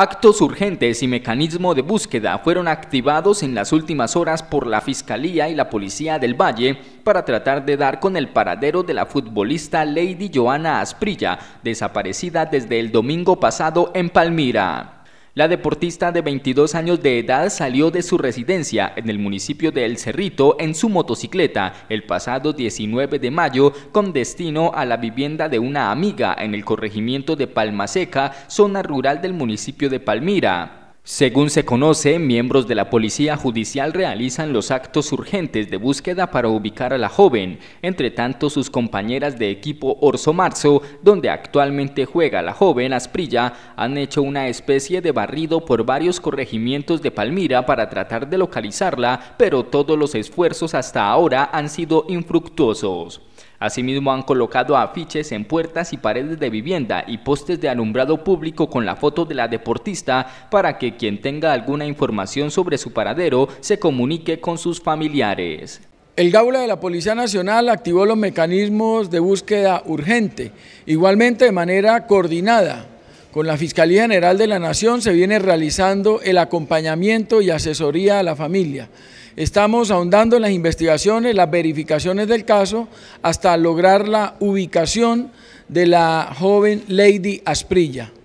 Actos urgentes y mecanismo de búsqueda fueron activados en las últimas horas por la Fiscalía y la Policía del Valle para tratar de dar con el paradero de la futbolista Lady Joana Asprilla, desaparecida desde el domingo pasado en Palmira. La deportista de 22 años de edad salió de su residencia en el municipio de El Cerrito en su motocicleta el pasado 19 de mayo con destino a la vivienda de una amiga en el corregimiento de Palmaseca, zona rural del municipio de Palmira. Según se conoce, miembros de la Policía Judicial realizan los actos urgentes de búsqueda para ubicar a la joven. Entre tanto, sus compañeras de equipo Orso Marzo, donde actualmente juega la joven Asprilla, han hecho una especie de barrido por varios corregimientos de Palmira para tratar de localizarla, pero todos los esfuerzos hasta ahora han sido infructuosos. Asimismo han colocado afiches en puertas y paredes de vivienda y postes de alumbrado público con la foto de la deportista para que quien tenga alguna información sobre su paradero se comunique con sus familiares. El Gaula de la Policía Nacional activó los mecanismos de búsqueda urgente, igualmente de manera coordinada con la Fiscalía General de la Nación se viene realizando el acompañamiento y asesoría a la familia. Estamos ahondando en las investigaciones, las verificaciones del caso, hasta lograr la ubicación de la joven Lady Asprilla.